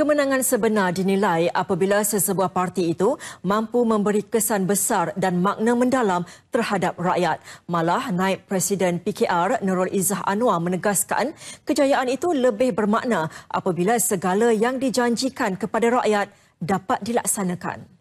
Kemenangan sebenar dinilai apabila sesebuah parti itu mampu memberi kesan besar dan makna mendalam terhadap rakyat. Malah naib Presiden PKR Nurul Izzah Anwar menegaskan kejayaan itu lebih bermakna apabila segala yang dijanjikan kepada rakyat dapat dilaksanakan.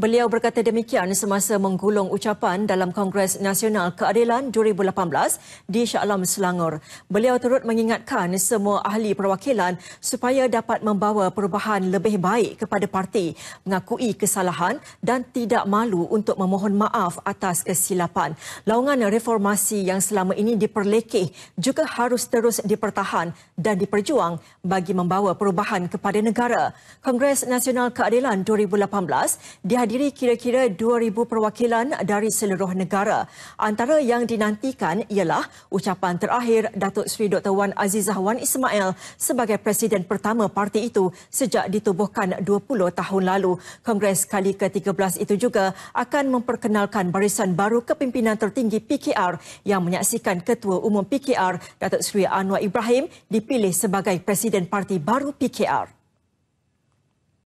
Beliau berkata demikian semasa menggulung ucapan dalam Kongres Nasional Keadilan 2018 di Shah Alam Selangor. Beliau turut mengingatkan semua ahli perwakilan supaya dapat membawa perubahan lebih baik kepada parti, mengakui kesalahan dan tidak malu untuk memohon maaf atas kesilapan. Laungan reformasi yang selama ini diperlekeh juga harus terus dipertahan dan diperjuang bagi membawa perubahan kepada negara. Kongres Nasional Keadilan 2018 dihadiri dihadiri kira-kira 2,000 perwakilan dari seluruh negara. Antara yang dinantikan ialah ucapan terakhir Datuk Sri Dr. Wan Azizah Wan Ismail sebagai presiden pertama parti itu sejak ditubuhkan 20 tahun lalu. Kongres kali ke-13 itu juga akan memperkenalkan barisan baru kepimpinan tertinggi PKR yang menyaksikan Ketua Umum PKR Datuk Sri Anwar Ibrahim dipilih sebagai presiden parti baru PKR.